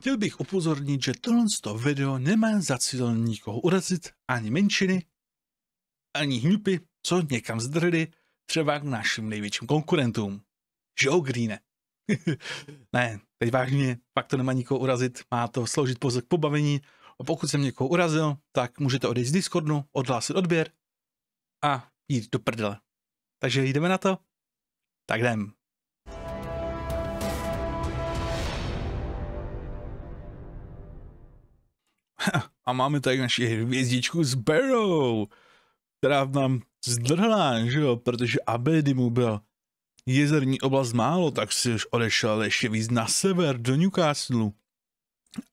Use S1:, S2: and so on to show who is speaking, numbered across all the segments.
S1: Chtěl bych upozornit, že tohle video nemá za cíl nikoho urazit, ani menšiny, ani hňupy, co někam zdrhly, třeba k našim největším konkurentům. Že Green. ne, teď vážně, pak to nemá nikoho urazit, má to sloužit pouze k pobavení. A pokud jsem někoho urazil, tak můžete odejít z Discordu, odhlásit odběr a jít do prdele. Takže jdeme na to? Tak jdem. a máme tady naši hvězdičku s Barrow, která nám zdrhla, že jo, protože Abedy mu byl jezerní oblast málo, tak si už odešel ještě víc na sever, do Newcastle.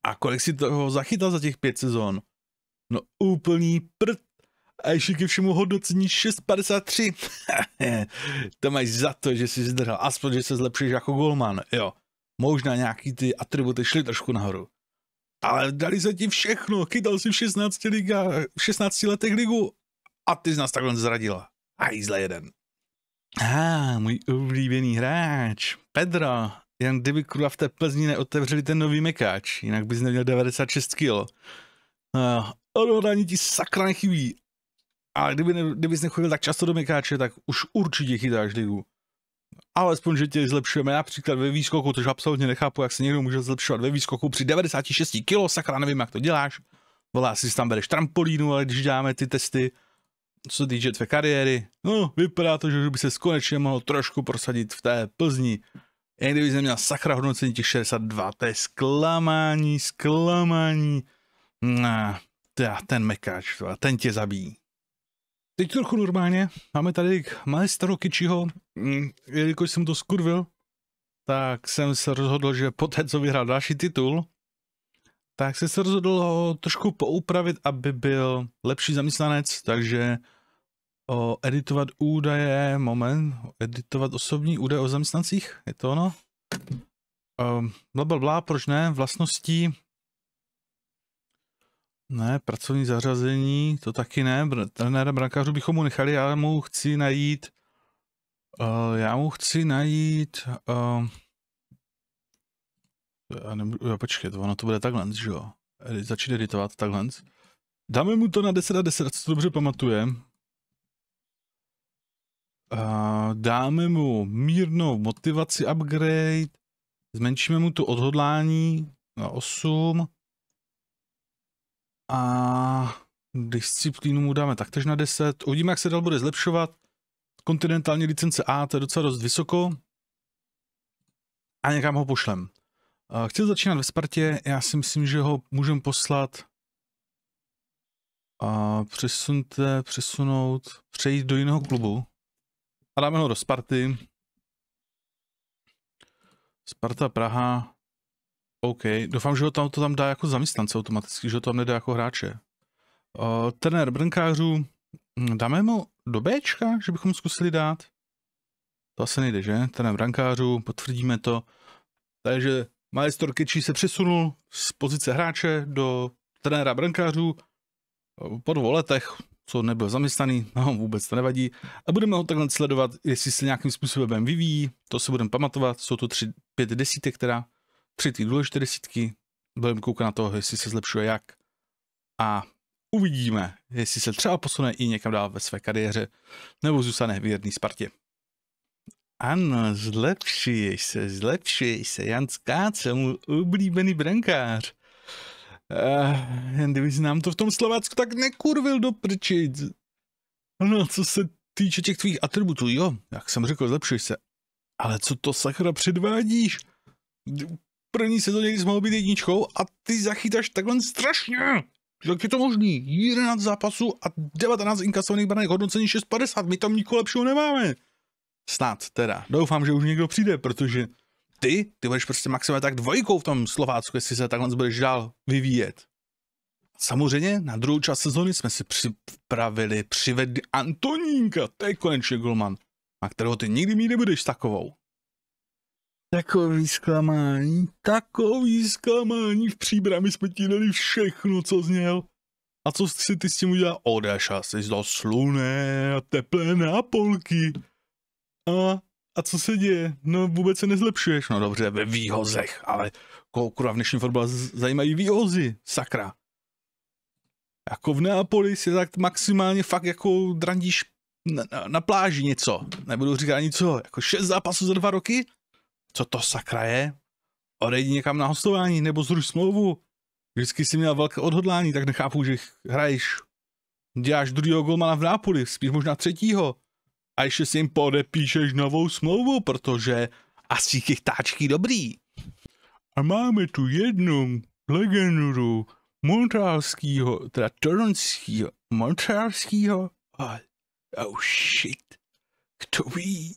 S1: A kolik si toho zachytal za těch pět sezon? No úplný prd. A ještě ke všemu hodnocení 6,53. to máš za to, že jsi zdrhal. Aspoň, že se zlepšíš jako golman. Jo. Možná nějaký ty atributy šly trošku nahoru ale dali se ti všechno, chytal si v 16, liga, v 16 letech ligu a ty z nás takhle zradila. A jízle jeden. A ah, můj oblíbený hráč, Pedro, jen kdyby kurva v té Plzni neotevřeli ten nový mekáč, jinak bys neměl 96 kg. Uh, odhodání ti sakra nechybí. Ale kdyby ne, kdybys nechodil tak často do mekáče, tak už určitě chytáš ligu alespoň, že tě zlepšujeme například ve výskoku, což absolutně nechápu, jak se někdo může zlepšovat ve výskoku při 96 kg, sakra, nevím, jak to děláš. Volá asi si tam bereš trampolínu, ale když dáme ty testy, co se týče tvé kariéry, no, vypadá to, že by se konečně mohl trošku prosadit v té Plzni. Jen kdyby jsi měl sakra hodnocení těch 62, to je zklamání, zklamání. Nah, ten mekáč, ten tě zabíjí. Teď trochu normálně, máme tady maestro Kičiho, mm, jelikož jsem to skurvil, tak jsem se rozhodl, že poté, co vyhrál další titul, tak jsem se rozhodl ho trošku poupravit, aby byl lepší zaměstnanec, takže o, editovat údaje, moment, editovat osobní údaje o zaměstnancích, je to ono? Um, bla, bla, proč ne, vlastnosti? Ne, pracovní zařazení, to taky ne. Trenéra brankářů bychom mu nechali, já mu chci najít, uh, já mu chci najít, uh, já nebudu, já počkej, ono to bude takhle, že jo. Začít editovat takhle. Dáme mu to na 10 a 10, co to dobře pamatuje. Uh, dáme mu mírnou motivaci upgrade, zmenšíme mu tu odhodlání na 8, a disciplínu mu dáme taktež na 10. Uvidíme, jak se dál bude zlepšovat. Kontinentální licence A, to je docela dost vysoko. A někam ho pošlem. Chtěl začínat ve Spartě, já si myslím, že ho můžeme poslat a přesunte, přesunout, přejít do jiného klubu. A dáme ho do Sparty. Sparta Praha. OK, doufám, že ho tam, to tam dá jako zaměstnance automaticky, že ho tam nedá jako hráče. Uh, trenér brnkářů, hm, dáme mu do B, že bychom zkusili dát? To asi nejde, že? Trenér brnkářů, potvrdíme to. Takže majestor Kečí se přesunul z pozice hráče do trenéra brnkářů. Eh, po dvou letech, co nebyl zaměstnaný, no vůbec to nevadí. A budeme ho takhle sledovat, jestli se nějakým způsobem vyvíjí, to si budeme pamatovat, jsou to tři, pět desítek teda tři ty důležité desítky, budeme koukat na to, jestli se zlepšuje jak a uvidíme, jestli se třeba posune i někam dál ve své kariéře, nebo zůstane věrný Spartě. Ano, zlepšuješ se, zlepšuješ se. Jan Skáce, můj oblíbený brankář. Uh, jen kdyby nám to v tom Slovácku tak nekurvil do prčic. No, co se týče těch tvých atributů, jo, jak jsem řekl, zlepšuješ se. Ale co to sakra předvádíš? první sezóně, kdy jsi mohl být jedničkou a ty zachytáš takhle strašně. Jak je to možný? 11 zápasů a 19 inkasovaných branek, hodnocení 6,50, my tam nikoho lepšího nemáme. Snad teda. Doufám, že už někdo přijde, protože ty, ty budeš prostě maximálně tak dvojkou v tom Slovácku, jestli se takhle budeš dál vyvíjet. Samozřejmě na druhou část sezóny jsme si připravili, přivedli Antonínka, to je konečně golman, na kterého ty nikdy mít nebudeš takovou. Takový zklamání, takový zklamání. V příbrami jsme ti dali všechno, co zněl. A co si ty s tím udělal? Odeš asi do sluné a teplé nápolky. A, a co se děje? No vůbec se nezlepšuješ. No dobře, ve výhozech, ale koho v dnešní fotbale zajímají výhozy, sakra. Jako v Neapoli si tak maximálně fakt jako drandíš na, na, na pláži něco. Nebudu říkat ani co, jako šest zápasů za dva roky? co to sakra je? Odejdi někam na hostování nebo zruš smlouvu. Vždycky jsi měl velké odhodlání, tak nechápu, že hraješ. Děláš druhého golmana v Nápoli, spíš možná třetího. A ještě si jim podepíšeš novou smlouvu, protože asi táčky dobrý. A máme tu jednu legendu montrálskýho, teda toronskýho, montrálskýho? oh, oh shit, kdo ví,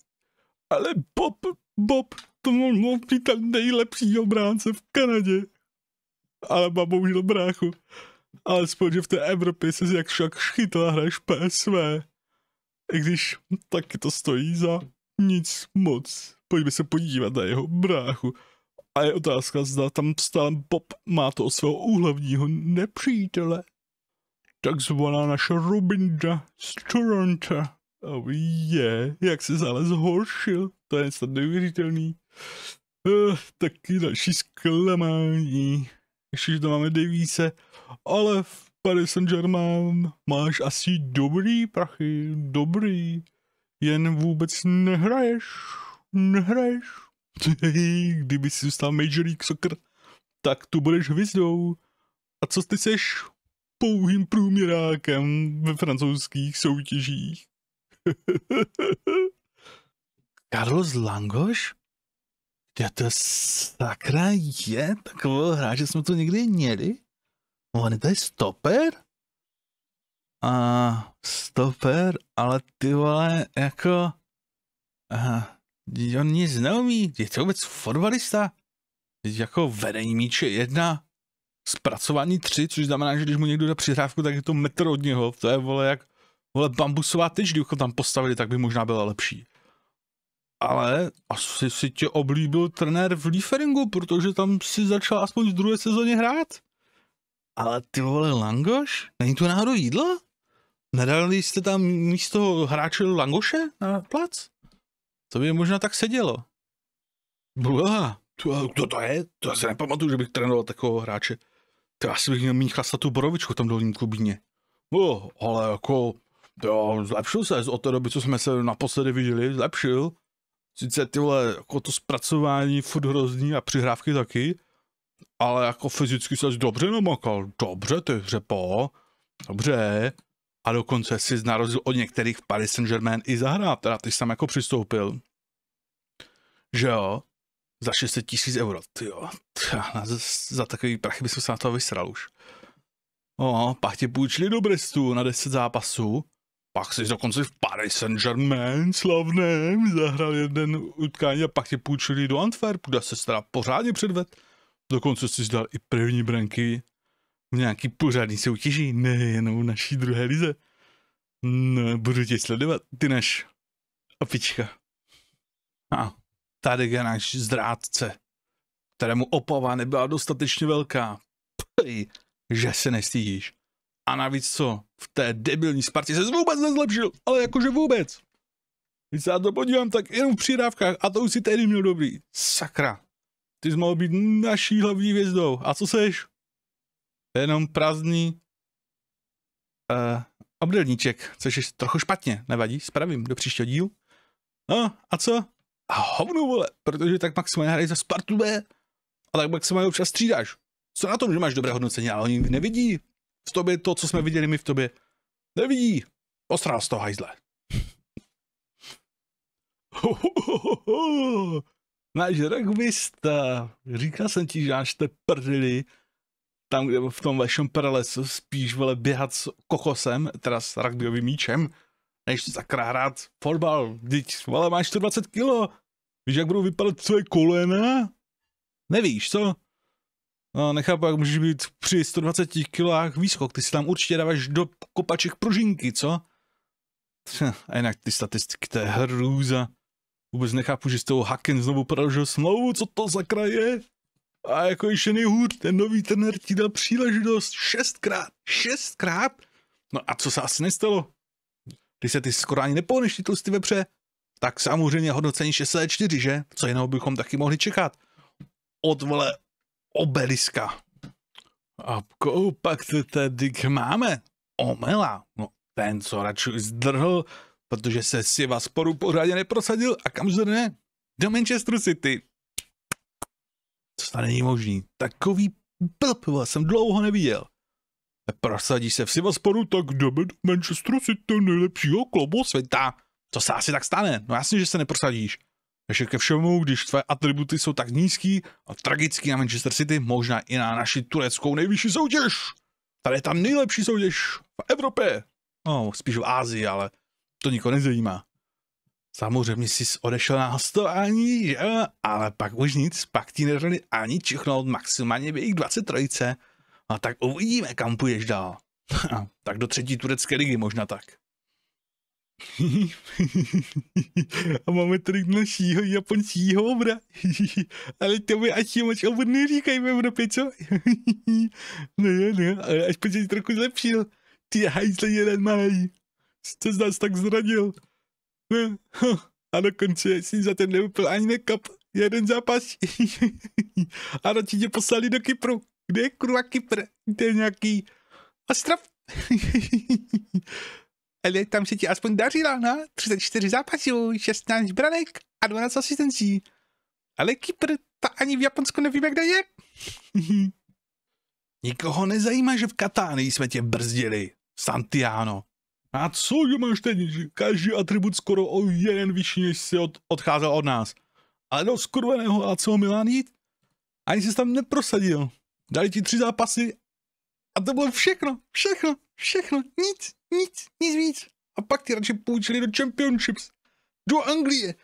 S1: ale Bob, Bob to mohl, mohl být ten nejlepší obránce v Kanadě. Ale má bohužel bráchu. Ale že v té Evropě se jak však chytla hraješ PSV. I když taky to stojí za nic moc. Pojďme se podívat na jeho bráchu. A je otázka, zda tam stále Bob má to svého úhlavního nepřítele. Takzvaná naše Rubinda z Toronto. Oh je, yeah, jak se ale zhoršil, to je snad neuvěřitelný. Uh, taky další zklamání. Ještě, že to máme devíce, ale v Paris Saint-Germain máš asi dobrý prachy, dobrý. Jen vůbec nehraješ, nehraješ. Kdyby si zůstal Major League Soccer, tak tu budeš hvězdou. A co ty seš? Pouhým průměrákem ve francouzských soutěžích. Carlos Langoš? Kde to sakra je takového hráče? Jsme to nikdy měli? No, on to je stoper? A stoper, ale ty vole, jako... Uh, on nic neumí, je to vůbec fotbalista? Jako vedení míče jedna, zpracování tři, což znamená, že když mu někdo dá přihrávku, tak je to metr od něho. To je vole jak vole, bambusová tyč, kdybychom tam postavili, tak by možná byla lepší. Ale asi si tě oblíbil trenér v Lieferingu, protože tam si začal aspoň v druhé sezóně hrát. Ale ty vole langoš? Není to náhodou jídlo? Nedali jste tam místo hráče langoše na plac? To by možná tak sedělo. Bula, to, kdo to je? To asi nepamatuju, že bych trénoval takového hráče. To asi bych měl mít tu borovičku v tom dolním klubíně. ale jako Jo, zlepšil se od té doby, co jsme se naposledy viděli, zlepšil. Sice tyhle, jako to zpracování furt hrozný a přihrávky taky, ale jako fyzicky se dobře namakal. Dobře ty, řepo. Dobře. A dokonce si narazil od některých v Paris Saint-Germain i zahrál, teda ty jsem jako přistoupil. Že jo? Za 600 tisíc euro, jo. Za, za takový prachy bys se na to vysral už. No, pak ti půjčili do Bristolu na 10 zápasů pak jsi dokonce v Paris Saint-Germain slavném zahrál jeden utkání a pak tě půjčili do Antwerpu, kde se teda pořádně předved. Dokonce jsi zdal i první branky v nějaký pořádný soutěži, jenom v naší druhé lize. No, budu tě sledovat, ty naš opička. A tady je náš zrádce, kterému opava nebyla dostatečně velká. Pej, že se nestydíš. A navíc co? V té debilní Spartě se vůbec nezlepšil, ale jakože vůbec. Když se na to podívám, tak jenom v přidávkách a to už si tehdy měl dobrý. Sakra. Ty jsi mohl být naší hlavní hvězdou. A co seš? Jenom prázdný uh, eh, obdelníček, což je trochu špatně. Nevadí, spravím do příštího díl. No, a co? A hovnu, vole, protože tak maximálně hraj za Spartu B a tak maximálně občas střídáš. Co na tom, že máš dobré hodnocení, ale oni nevidí v tobě to, co jsme viděli my v tobě, nevidí. Osral z toho hajzle. Náš rugbysta, říkal jsem ti, že až te prdili, tam kde v tom vašem prele spíš vole běhat s kokosem, teda s rugbyovým míčem, než sakra hrát fotbal, vždyť vole máš 120 kilo, víš jak budou vypadat tvoje kolena? Nevíš, co? No, nechápu, jak můžeš být při 120 kilách výskok, ty si tam určitě dáváš do kopaček pružinky, co? A jinak ty statistiky, to je hrůza. Vůbec nechápu, že s tou Haken znovu prodloužil smlouvu, co to za kraje? A jako ještě nejhůř, ten nový trenér ti dal příležitost šestkrát, šestkrát? No a co se asi nestalo? Když se ty skoro ani nepohneš titul z ty vepře, tak samozřejmě hodnocení 64, že? Co jiného bychom taky mohli čekat? Od vole obeliska. A pak to tady máme? Omela. No, ten co radši zdrhl, protože se si vás sporu pořádně neprosadil a kam zrne? Do Manchester City. To snad není možný. Takový blb jsem dlouho neviděl. Prosadí se v Sivasporu, tak jdeme do Manchesteru City nejlepšího klubu světa. Co se asi tak stane. No jasně, že se neprosadíš. Takže ke všemu, když tvé atributy jsou tak nízký a tragický na Manchester City, možná i na naši tureckou nejvyšší soutěž. Tady je tam nejlepší soutěž v Evropě. No, spíš v Ázii, ale to nikoho nezajímá. Samozřejmě jsi odešel na hostování, že? ale pak už nic, pak ti nedali ani čichnout, maximálně by jich 23. A tak uvidíme, kam půjdeš dál. tak do třetí turecké ligy možná tak. A máme tady našího japonského obra. Ale to by až je moc obr neříkají v Evropě, co? ne, ne, ale až se trochu zlepšil. Ty hajzle jeden malý. Co z nás tak zradil? Ne. A dokonce si za ten nevypil ani nekap. Jeden zápas. A radši tě poslali do Kypru. Kde je kurva Kypr? Kde je nějaký ostrov? ale tam se ti aspoň dařila, no? 34 zápasů, 16 branek a 12 asistencí. Ale Kypr, ta ani v Japonsku nevím, jak je. Nikoho nezajímá, že v Katánii jsme tě brzdili, Santiano. A co, že máš teď každý atribut skoro o jeden vyšší, než jsi od, odcházel od nás. Ale do skurveného a co Milán jít? Ani jsi tam neprosadil. Dali ti tři zápasy a to bylo všechno, všechno, všechno, nic. Nic, nic víc. A pak ty radši půjčili do Championships. Do Anglie.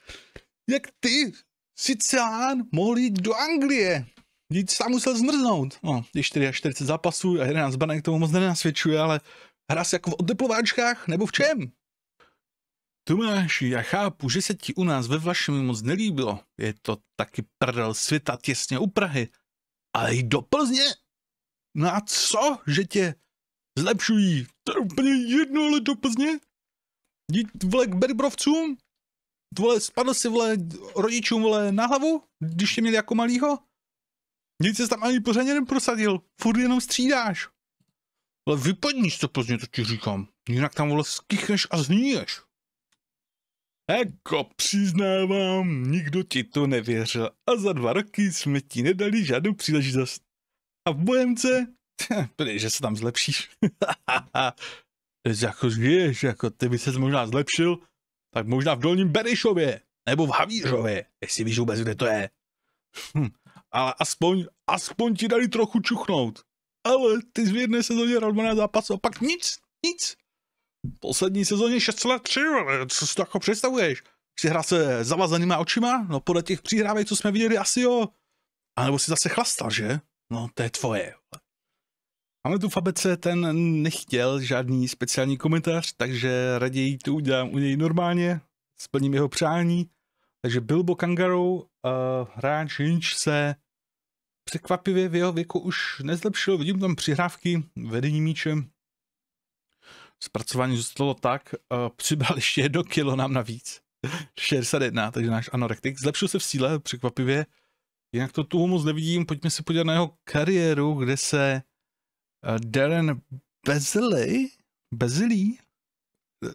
S1: Jak ty, Sicilán, mohl jít do Anglie. Nic tam musel zmrznout. No, je 44 zápasů a 11 banek tomu moc nenasvědčuje, ale hra se jako v odeplováčkách nebo v čem? Tomáši, já chápu, že se ti u nás ve Vlašimi moc nelíbilo. Je to taky prdel světa těsně u Prahy. Ale i do Plzně? No a co, že tě zlepšují. To je úplně jedno, ale to pozdě. Dít vole, k Berbrovcům. Vole, spadl si, vole, rodičům, vole, na hlavu, když tě měli jako malýho. Nic se tam ani pořádně neprosadil. Furt jenom střídáš. Ale vypadni to Plzně, to ti říkám. Jinak tam, vole, skichneš a zníješ. Jako přiznávám, nikdo ti to nevěřil a za dva roky jsme ti nedali žádnou příležitost. A v bojemce že se tam zlepšíš. jako žiješ, jako ty by se možná zlepšil, tak možná v Dolním Berišově, nebo v Havířově, jestli víš vůbec, kde to je. Hm, ale aspoň, aspoň ti dali trochu čuchnout. Ale ty jedné sezóně Radmaná zápasu a pak nic, nic. V poslední sezóně 6,3, co si to jako představuješ? Jsi hrát se zavazenýma očima? No podle těch příhrávek, co jsme viděli, asi jo. A nebo si zase chlastal, že? No to je tvoje. Ale tu Fabece ten nechtěl žádný speciální komentář, takže raději to udělám u něj normálně, splním jeho přání. Takže Bilbo Kangaroo, uh, hráč Hinch se překvapivě v jeho věku už nezlepšil, vidím tam přihrávky, vedení míčem. Zpracování zůstalo tak, uh, přibral ještě jedno kilo nám navíc. 61, takže náš anorektik. Zlepšil se v síle překvapivě, jinak to tu moc nevidím, pojďme se podívat na jeho kariéru, kde se Eh, Darren Bezley, Bezley,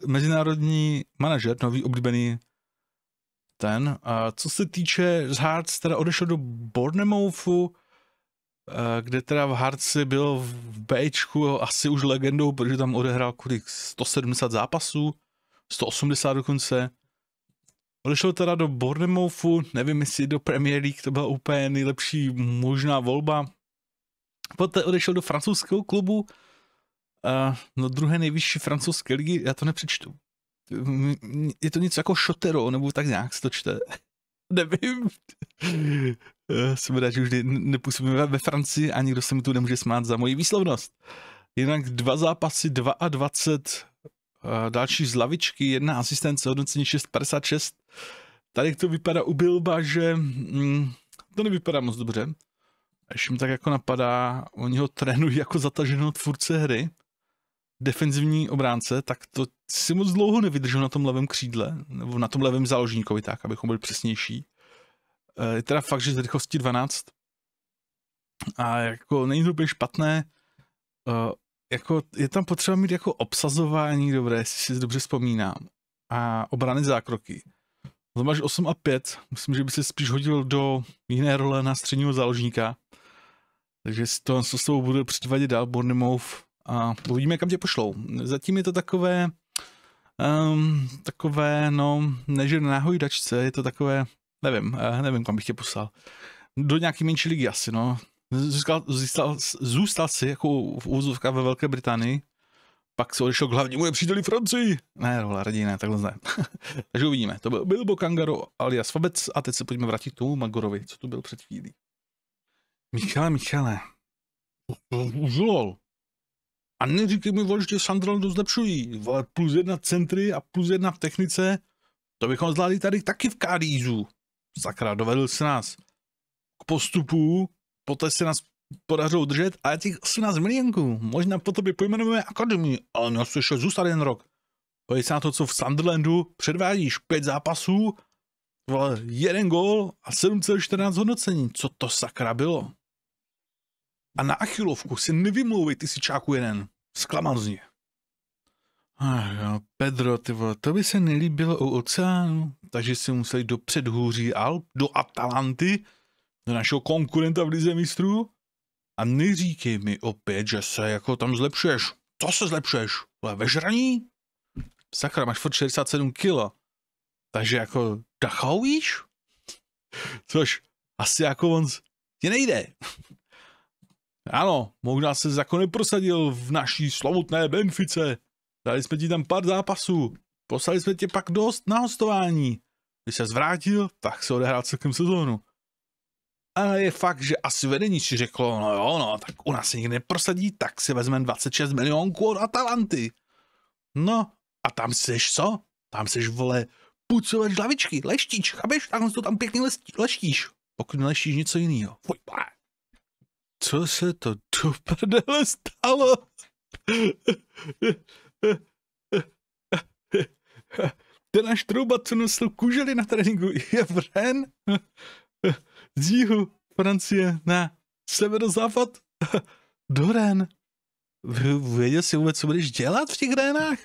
S1: mezinárodní manažer, nový oblíbený ten. A co se týče z Hearts, teda odešel do Bournemouthu, eh, kde teda v Hearts byl v Bčku asi už legendou, protože tam odehrál kolik 170 zápasů, 180 dokonce. Odešel teda do Bournemouthu, nevím jestli do Premier League to byla úplně nejlepší možná volba, Poté odešel do francouzského klubu, a no druhé nejvyšší francouzské ligy, já to nepřečtu. Je to něco jako Šotero, nebo tak nějak se to čte. Nevím. Eh, jsem rád, že už nepůsobím ve Francii a nikdo se mi tu nemůže smát za moji výslovnost. Jinak dva zápasy, 22, uh, eh, další z lavičky, jedna asistence, hodnocení 6,56. Tady to vypadá u Bilba, že mm, to nevypadá moc dobře. Až mi tak jako napadá, oni ho trénují jako zataženého tvůrce hry, defenzivní obránce, tak to si moc dlouho nevydržel na tom levém křídle, nebo na tom levém záložníkovi, tak, abychom byli přesnější. Eh, je teda fakt, že z rychlosti 12. A jako není to úplně špatné. Eh, jako je tam potřeba mít jako obsazování dobré, jestli si dobře vzpomínám. A obrany zákroky. To máš 8 a 5, myslím, že by se spíš hodil do jiné role na středního záložníka, takže to, s tobou bude předvádět dál Bornemouth a uvidíme, kam tě pošlou. Zatím je to takové, um, takové, no, než na hojdačce, je to takové, nevím, eh, nevím, kam bych tě poslal. Do nějaký menší ligy asi, no. Zůstal, zůstal, zůstal si jako v úzovka ve Velké Británii, pak se odešel k hlavnímu nepříteli Francii. Ne, rola no, raději ne, takhle ne. Takže uvidíme. To byl Bilbo Kangaro alias Fabec a teď se pojďme vrátit k tomu Magorovi, co tu byl před chvílí. Michale, Michale, to A neříkej mi, vole, že Sandral to zlepšují. Vole, plus jedna centry a plus jedna v technice. To bychom zvládli tady taky v Kádízu. Sakra, dovedl se nás k postupu, poté se nás podařilo držet a těch 18 milionků. Možná po tobě pojmenujeme akademii, ale ještě zůstat jen rok. Pojď se na to, co v Sunderlandu předvádíš. Pět zápasů, vole, jeden gól a 7,14 hodnocení. Co to sakra bylo? A na achilovku si nevymlouvej ty si čáku jeden. Zklamal z ní. Ach jo, Pedro, ty vole, to by se nelíbilo u oceánu, takže si museli do předhůří Alp, do Atalanty, do našeho konkurenta v Lize mistrů. A neříkej mi opět, že se jako tam zlepšuješ. Co se zlepšuješ? Vole, vežraní? Sakra, máš furt 67 kilo. Takže jako dachovíš? Což asi jako on je nejde. Ano, možná se jako neprosadil v naší slovutné Benfice. Dali jsme ti tam pár zápasů. Poslali jsme tě pak dost na hostování. Když se zvrátil, tak se odehrál celkem sezónu. Ale je fakt, že asi vedení si řeklo, no jo, no, tak u nás se nikdy neprosadí, tak si vezmeme 26 milionků od Atalanty. No, a tam seš co? Tam seš, vole, pucovač lavičky, leštíš, chápeš? Tam to tam pěkně leštíš. Pokud neleštíš něco jiného. Fuj, co se to do prdele stalo? Ten náš trouba, co nosil kuželi na tréninku, je Ren? z jihu Francie na severozápad do Ren. Věděl jsi vůbec, co budeš dělat v těch Renách?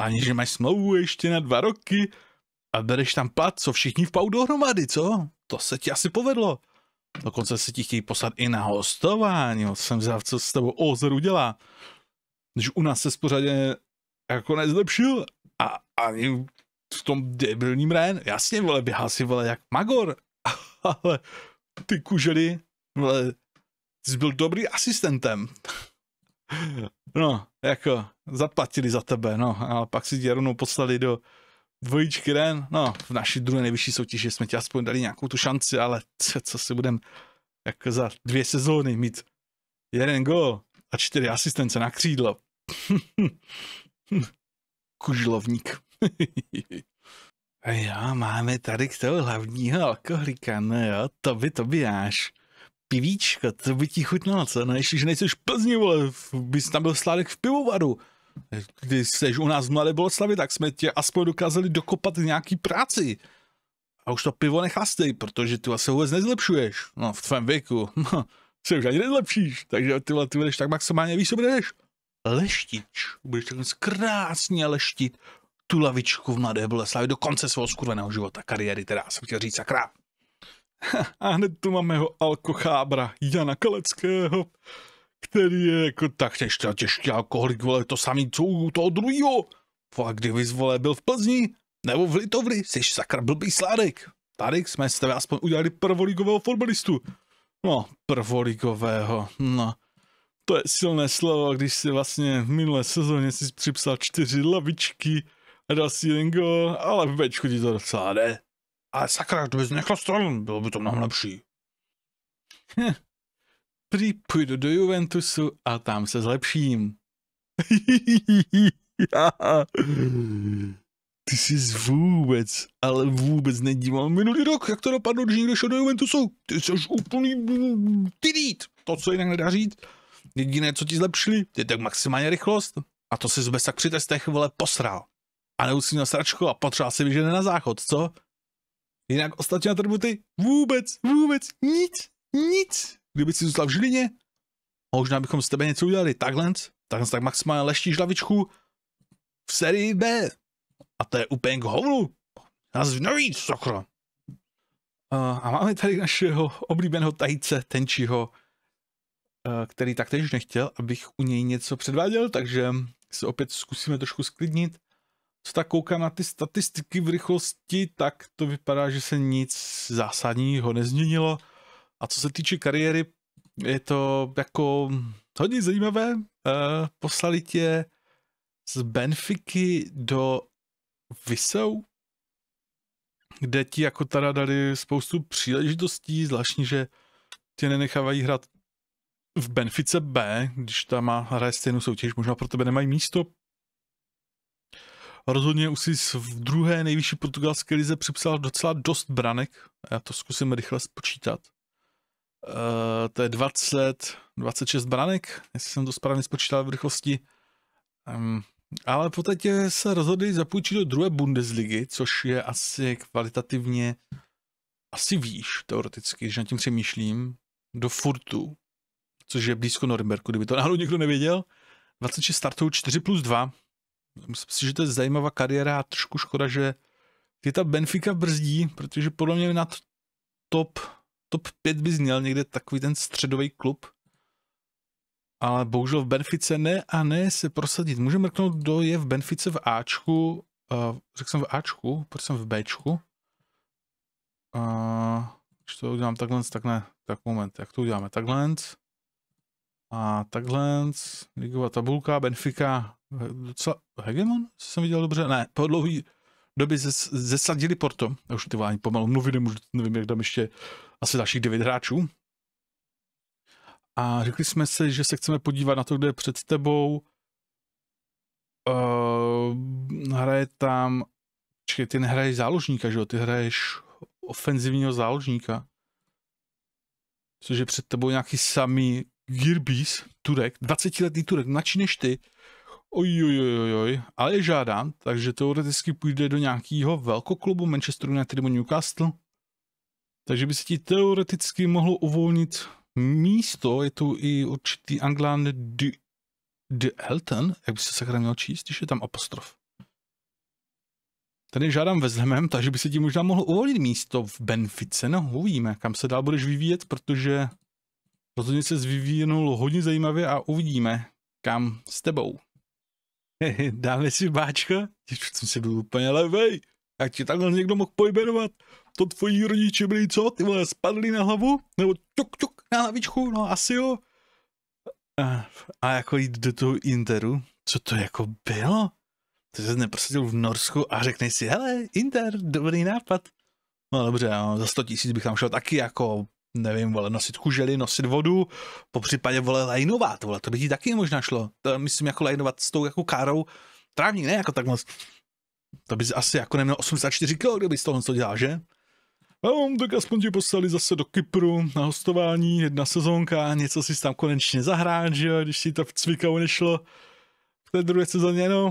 S1: Ani, že máš smlouvu ještě na dva roky a bereš tam plat, co všichni v pau dohromady, co? To se ti asi povedlo. Dokonce se ti chtějí poslat i na hostování. Jsem vzal, co s tebou Ozer udělá. Když u nás se spořadě jako nezlepšil a ani v tom debilním rén. Jasně, vole, běhá si, vole, jak Magor. Ale ty kužely, vole, jsi byl dobrý asistentem. No, jako, zaplatili za tebe, no, ale pak si tě rovnou poslali do dvojičky den, no, v naší druhé nejvyšší soutěži jsme ti aspoň dali nějakou tu šanci, ale co, co si budem jako za dvě sezóny mít jeden gol a čtyři asistence na křídlo. Kužlovník. a jo, máme tady k toho hlavního alkoholika, no jo, to by, to by jáš. Pivíčko, to by ti chutnalo, co? No ještě, že už Plzně, vole, bys tam byl sládek v pivovaru. Když jsi u nás v Mladé Boleslavy, tak jsme tě aspoň dokázali dokopat nějaký práci. A už to pivo nechastej, protože ty se vůbec nezlepšuješ. No, v tvém věku. se už ani nezlepšíš. Takže ty, ty budeš tak maximálně víš, co budeš leštič. Budeš takhle krásně leštit tu lavičku v Mladé Boleslavi do konce svého skurveného života, kariéry teda, jsem chtěl říct, sakra. A hned tu máme jeho alkochábra Jana Kaleckého který je jako tak těžký, těžký alkoholik, vole, to samý, co u toho druhého. Fakt, kdyby vole, byl v Plzni, nebo v Litovli, jsi sakra blbý sládek. Tady jsme s tebe aspoň udělali prvoligového fotbalistu. No, prvoligového, no. To je silné slovo, když si vlastně v minulé sezóně si připsal čtyři lavičky a dal si jeden gol, ale v bečku ti to docela jde. Ale sakra, kdybys nechal stranu, bylo by to mnohem lepší. Hm, prý půjdu do Juventusu a tam se zlepším. Ty jsi vůbec, ale vůbec nedíval minulý rok, jak to dopadlo, když někdo šel do Juventusu. Ty jsi úplný tydít. To, co jinak nedá říct. Jediné, co ti zlepšili, je tak maximálně rychlost. A to jsi bez tak při testech, vole, posral. A na sračku a potřeba si vyžene na záchod, co? Jinak ostatní atributy vůbec, vůbec nic, nic kdyby si zůstal v Žilině, možná bychom z tebe něco udělali. Takhle, takhle tak maximálně leští žlavičku v sérii B. A to je úplně k hovnu. Nás nevíc, sakra. a máme tady našeho oblíbeného tajíce Tenčího, eh, který taktéž nechtěl, abych u něj něco předváděl, takže se opět zkusíme trošku sklidnit. Co tak koukám na ty statistiky v rychlosti, tak to vypadá, že se nic zásadního nezměnilo. A co se týče kariéry, je to jako hodně zajímavé. Eh, poslali tě z Benfiky do Vysou, kde ti jako teda dali spoustu příležitostí, zvláštní, že tě nenechávají hrát v Benfice B, když tam má hraje stejnou soutěž, možná pro tebe nemají místo. Rozhodně už jsi v druhé nejvyšší portugalské lize připsal docela dost branek, já to zkusím rychle spočítat. Eh, to je 20, 26 branek, jestli jsem to správně spočítal v rychlosti. Um, ale teď se rozhodli zapůjčit do druhé Bundesligy, což je asi kvalitativně asi výš teoreticky, že nad tím přemýšlím, do Furtu, což je blízko Norimberku, kdyby to náhodou někdo nevěděl. 26 startů, 4 plus 2. Myslím si, že to je zajímavá kariéra a trošku škoda, že je ta Benfica brzdí, protože podle mě na top top 5 by zněl někde takový ten středový klub, ale bohužel v Benfice ne a ne se prosadit. Můžeme mrknout, kdo je v Benfice v Ačku, uh, řekl jsem v Ačku, proč jsem v Bčku? Uh, když to udělám takhle, tak ne, tak moment, jak to uděláme, takhle, a takhle, ligová tabulka, Benfica, eh, docela hegemon, jsem viděl dobře, ne, po dlouhý době zes, zesadili Porto, už ty váni pomalu mluvit nemůžu, nevím, jak tam ještě asi dalších devět hráčů. A řekli jsme si, že se chceme podívat na to, kde je před tebou. Uh, hraje tam... Čekaj, ty nehraješ záložníka, že jo? Ty hraješ ofenzivního záložníka. Což je před tebou nějaký samý Girbis, Turek, 20-letý Turek, mladší než ty. Oj, oj, oj, oj, ale je žádán, takže teoreticky půjde do nějakého velkoklubu Manchester United nebo Newcastle. Takže by se ti teoreticky mohlo uvolnit místo, je tu i určitý anglán de, de Elton, jak by se sakra měl číst, když je tam apostrof. Tady žádám vezlemem, takže by se ti možná mohlo uvolnit místo v Benfice, no uvidíme, kam se dál budeš vyvíjet, protože rozhodně se vyvinul hodně zajímavě a uvidíme, kam s tebou. Dáme si báčka? Teď jsem si byl úplně levej, jak ti takhle někdo mohl pojmenovat to tvoji rodiče byli co, ty vole, spadli na hlavu, nebo čuk, čuk, na hlavičku, no asi jo. A, a jako jít do toho Interu, co to jako bylo? Ty se neprosadil v Norsku a řekneš si, hele, Inter, dobrý nápad. No dobře, no, za 100 tisíc bych tam šel taky jako, nevím, vole, nosit kužely, nosit vodu, po případě, vole, lajnovat, vole, to by ti taky možná šlo. To, myslím, jako lajnovat s tou jako károu, trávník, ne jako tak moc. To bys asi jako neměl 84 kg, kdyby z toho dělal, že? No, tak aspoň ti poslali zase do Kypru na hostování, jedna sezónka, něco si tam konečně zahrát, že jo, když si v cvikavu nešlo v té druhé sezóně, no.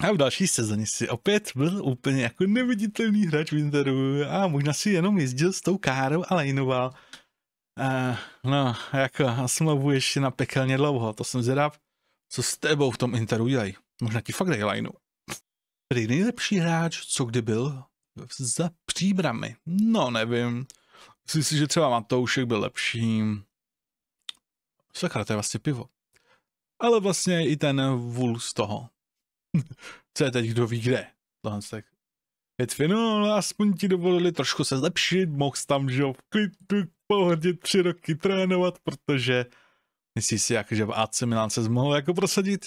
S1: A v další sezóně si opět byl úplně jako neviditelný hráč v Interu a možná si jenom jezdil s tou károu a lejnoval. Uh, no, jako a smlouvu ještě na pekelně dlouho, to jsem zvědav, co s tebou v tom Interu dělají. Možná ti fakt dej lajnu. Tedy nejlepší hráč, co kdy byl, za příbramy. No, nevím. Myslím si, že třeba Matoušek byl lepší. Sakra, to je vlastně pivo. Ale vlastně i ten vůl z toho. Co je teď, kdo ví kde. Tohle tak Větvi, no, aspoň ti dovolili trošku se zlepšit, mohl tam, že jo, v klidu, pohodě tři roky trénovat, protože myslíš si, jak, že v AC Milan se mohl jako prosadit?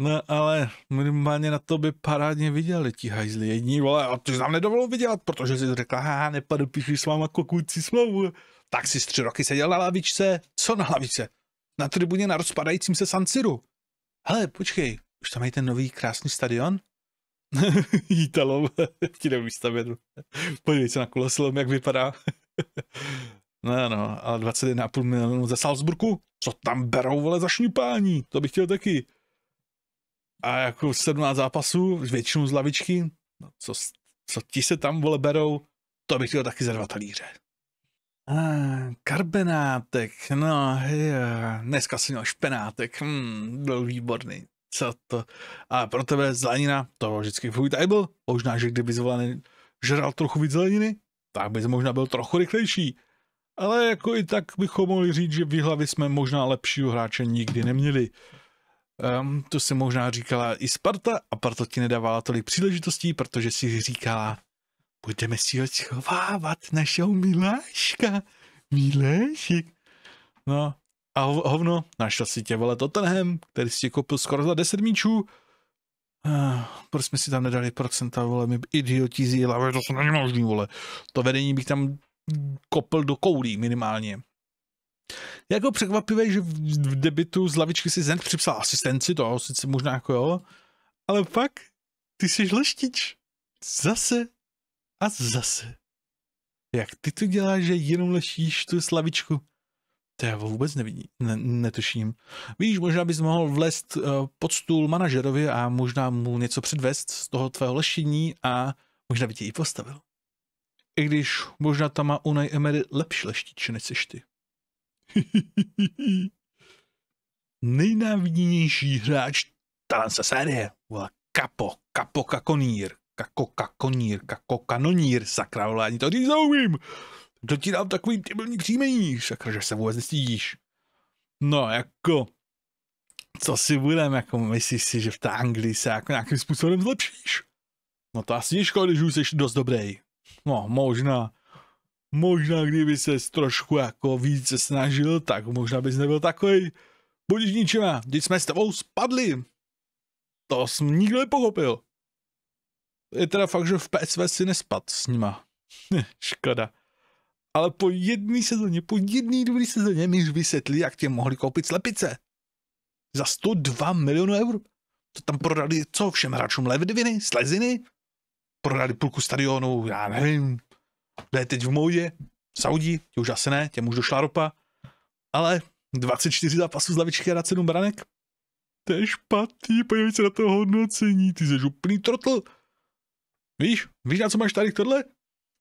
S1: No ale minimálně na to by parádně viděli ti hajzli jední, vole, a ty nám nedovolil vydělat, protože jsi řekla, ha, píšu s váma kokující smlouvu. Tak si tři roky seděl na lavičce, co na lavičce? Na tribuně na rozpadajícím se San Hele, počkej, už tam mají ten nový krásný stadion? Jítalo, ti neumíš stavět. Podívej se na kuloslom, jak vypadá. no, ano, ale 21,5 milionů ze Salzburku? Co tam berou, vole, za šňupání? To bych chtěl taky a jako 17 zápasů, většinu z lavičky, no co, co ti se tam vole berou, to bych chtěl taky za dva talíře. Ah, karbenátek, no, je, dneska jsem měl špenátek, hmm, byl výborný, co to. A pro tebe zelenina, to vždycky fuj tady byl, možná, že kdyby zvolený žral trochu víc zeleniny, tak bys možná byl trochu rychlejší. Ale jako i tak bychom mohli říct, že v hlavě jsme možná lepšího hráče nikdy neměli. Um, to se možná říkala i Sparta a Sparta ti nedávala tolik příležitostí, protože si říkala, budeme si schovávat, našeho Miláška, Milášek. No a hovno, našel si tě vole Tottenham, který si koupil skoro za 10 míčů. Uh, proč jsme si tam nedali procenta, vole, my idioti z to se není možný, vole. To vedení bych tam kopl do koulí minimálně. Je jako překvapivé, že v debitu z lavičky si Zenk připsal asistenci, to sice možná jako jo, ale pak ty jsi leštič. Zase a zase. Jak ty to děláš, že jenom leštíš tu slavičku? To já vůbec nevidí, ne, netuším. Víš, možná bys mohl vlést uh, pod stůl manažerovi a možná mu něco předvést z toho tvého leštění a možná by tě i postavil. I když možná tam má Unai Emery lepší leštiče než jsi ty. Nejnávidnější hráč Talansa série byla Kapo, Kapo Kakonír, Kako Kakonír, Kako Kanonír, sakra, ale ani to říct To ti dám takový debilní příjmení, sakra, že se vůbec nestídíš. No, jako, co si budem, jako myslíš si, že v té Anglii se jako nějakým způsobem zlepšíš? No to asi je škoda, že už jsi dost dobrý. No, možná možná kdyby se trošku jako více snažil, tak možná bys nebyl takový. Budíš ničená, když jsme s tebou spadli. To jsem nikdo nepochopil. Je teda fakt, že v PSV si nespad s nima. Škoda. Ale po jedné sezóně, po jedné dobrý sezóně mi už vysvětlí, jak tě mohli koupit slepice. Za 102 milionů eur. To tam prodali co všem hráčům Ledviny, Sleziny? Prodali půlku stadionu, já nevím, to je teď v moudě, v Saudi, tě už asi ne, těm už došla ropa, ale 24 zápasů z lavičky a dát 7 branek, to je špatný, podívej se na to hodnocení, ty jsi úplný trotl. Víš, víš na co máš tady tohle?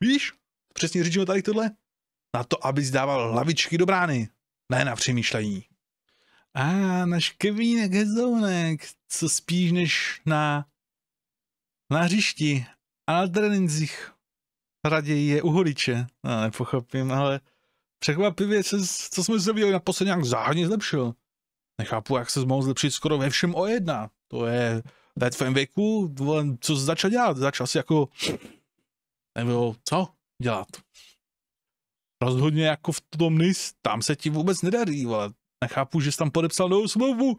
S1: Víš, přesně řečeno tady tohle? Na to, aby zdával lavičky do brány, ne na přemýšlení. A ah, náš Kevínek Hezounek, co spíš než na, na hřišti a na trénincích raději je u holiče. Já nepochopím, ale překvapivě, se, co jsme se viděli poslední nějak záhadně zlepšil. Nechápu, jak se mohl zlepšit skoro ve všem o jedna. To je ve tvém věku, co začal dělat? Začal si jako, nebo co dělat? Rozhodně jako v tom nys, tam se ti vůbec nedarí, ale nechápu, že jsi tam podepsal novou smlouvu.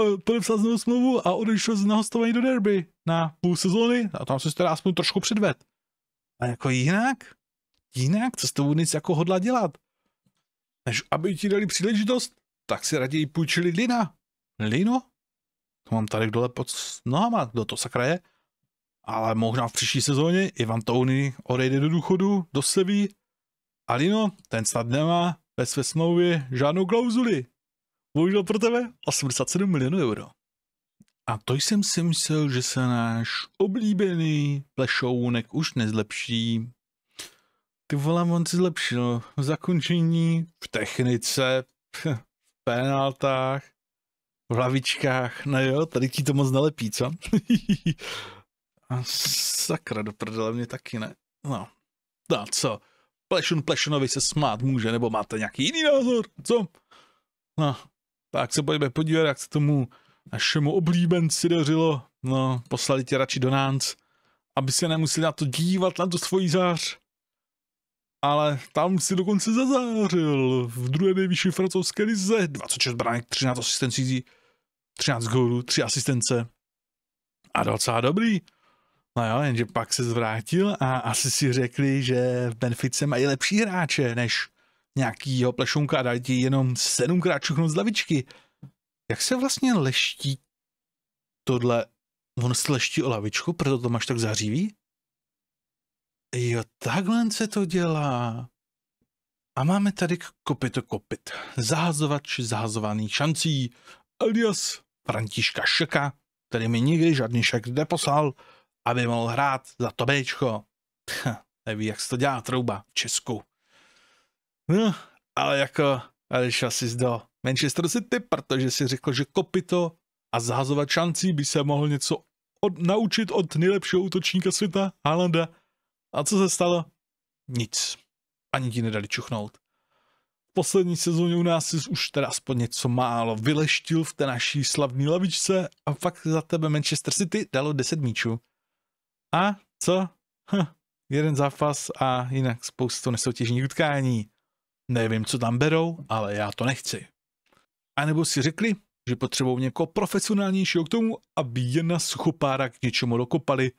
S1: E, podepsal novou smlouvu a odešel z nahostování do derby na půl sezóny a tam se teda aspoň trošku předved. A jako jinak, jinak, co s tou nic jako hodla dělat? Než aby ti dali příležitost, tak si raději půjčili lina. Lino? To mám tady dole pod nohama, kdo to sakra je. Ale možná v příští sezóně Ivan Tony odejde do důchodu, do Seví. A Lino, ten snad nemá ve své smlouvě žádnou klauzuli. Bohužel pro tebe 87 milionů euro. A to jsem si myslel, že se náš oblíbený plešounek už nezlepší. Ty vole, on se zlepšil v zakončení, v technice, v penaltách, v hlavičkách. No jo, tady ti to moc nelepí, co? A sakra do prdele, mě taky ne. No, no co? Plešun Plešunovi se smát může, nebo máte nějaký jiný názor, co? No, tak se pojďme podívat, jak se tomu našemu oblíbenci dařilo, no, poslali tě radši do Nánc, aby se nemuseli na to dívat, na to svojí zář. Ale tam si dokonce zazářil v druhé nejvyšší francouzské lize. 26 bránek, 13 asistencí, 13 gólů, 3 asistence. A docela dobrý. No jo, jenže pak se zvrátil a asi si řekli, že v Benfice mají lepší hráče než nějakýho plešunka a dali ti jenom sedmkrát čuchnout z lavičky. Jak se vlastně leští tohle? On se leští o lavičku, proto to máš tak zářivý? Jo, takhle se to dělá. A máme tady kopyto kopit. Zahazovač zahazovaný šancí alias Františka Šeka, který mi nikdy žádný šek neposlal, aby mohl hrát za to Bčko. neví, jak se to dělá trouba v Česku. No, ale jako, ale šel jsi do Manchester City, protože si řekl, že kopito a zahazovat šancí by se mohl něco od, naučit od nejlepšího útočníka světa, Haalanda. A co se stalo? Nic. Ani ti nedali čuchnout. V poslední sezóně u nás jsi už teda aspoň něco málo vyleštil v té naší slavné lavičce a fakt za tebe Manchester City dalo 10 míčů. A co? Huh, hm, jeden zápas a jinak spoustu nesoutěžních utkání. Nevím, co tam berou, ale já to nechci. A nebo si řekli, že potřebují někoho profesionálnějšího k tomu, aby jedna Suchopára k něčemu dokopali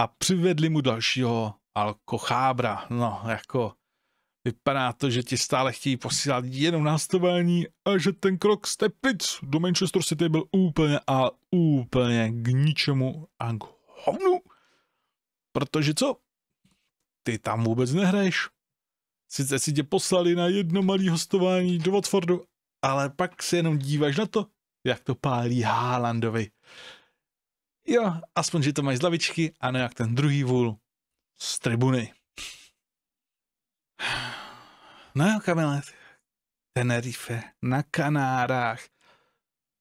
S1: a přivedli mu dalšího alkochábra. No, jako vypadá to, že ti stále chtějí posílat jenom nástování a že ten krok z Teplic do Manchester City byl úplně a úplně k ničemu a k hovnu. Protože co? Ty tam vůbec nehraješ. Sice si tě poslali na jedno malé hostování do Watfordu, ale pak se jenom díváš na to, jak to pálí Haalandovi. Jo, aspoň, že to mají z lavičky a ne jak ten druhý vůl z tribuny. No jo, Kamile, Tenerife, na Kanárách,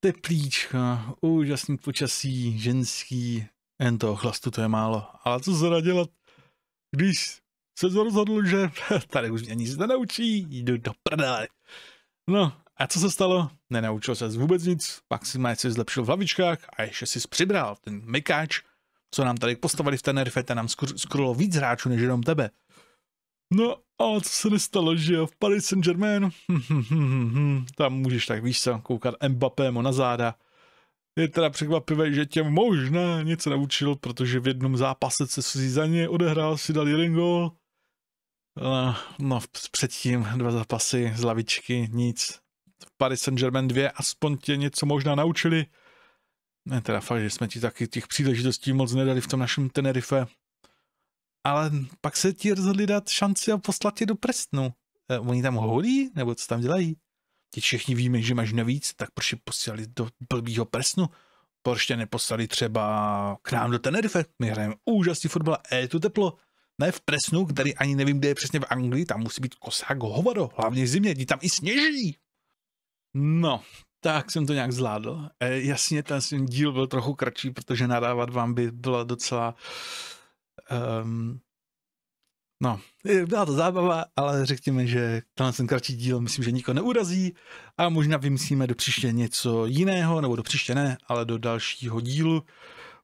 S1: teplíčko, úžasný počasí, ženský, jen toho chlastu to je málo. Ale co se dělat, když se rozhodl, že tady už mě nic nenaučí, jdu do prdele. No a co se stalo? Nenaučil se vůbec nic, pak si se zlepšil v lavičkách a ještě si přibral ten mykáč, co nám tady postavili v Tenerife, ten nám skrulo víc hráčů než jenom tebe. No a co se nestalo, že v Paris Saint-Germain, hm, hm, hm, tam můžeš tak víš co, koukat Mbappému na záda. Je teda překvapivé, že tě možná něco naučil, protože v jednom zápase se si za ně odehrál, si dal jeden gol. No, eh, no předtím dva zápasy z lavičky, nic, v Paris Saint-Germain 2 aspoň tě něco možná naučili. Ne, teda fakt, že jsme ti taky těch příležitostí moc nedali v tom našem Tenerife. Ale pak se ti rozhodli dát šanci a poslat tě do Prestnu. E, oni tam holí? Nebo co tam dělají? Ti všichni víme, že máš navíc, tak proč je posílali do blbýho Prestnu? Proč tě neposlali třeba k nám do Tenerife? My hrajeme úžasný fotbal a je tu teplo. Ne v Presnu, který ani nevím, kde je přesně v Anglii, tam musí být kosák hovado, hlavně v zimě, kdy tam i sněží. No, tak jsem to nějak zvládl. E, jasně, ten díl byl trochu kratší, protože nadávat vám by byla docela... Um, no, byla to zábava, ale řekněme, že tenhle ten kratší díl myslím, že nikoho neurazí a možná vymyslíme do příště něco jiného, nebo do příště ne, ale do dalšího dílu,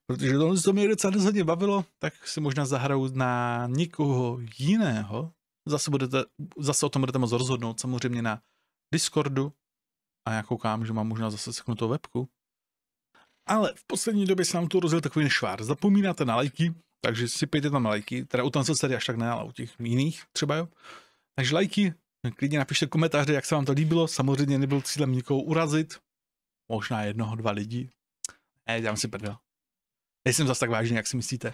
S1: protože tohle to mě docela rozhodně bavilo, tak si možná zahraju na někoho jiného. Zase, budete, zase o tom budete moc rozhodnout samozřejmě na Discordu, a já koukám, že mám možná zase seknutou webku. Ale v poslední době se nám tu rozjel takový nešvár. Zapomínáte na lajky, takže si pejte tam lajky. Teda u tance tady až tak ne, ale u těch jiných třeba jo. Takže lajky, klidně napište komentáře, jak se vám to líbilo. Samozřejmě nebyl cílem nikoho urazit. Možná jednoho, dva lidi. Ne, dělám si prdel. Nejsem zase tak vážný, jak si myslíte.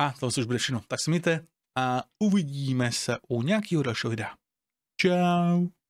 S1: A to už bude všechno. Tak se mějte a uvidíme se u nějakého dalšího videa. Ciao.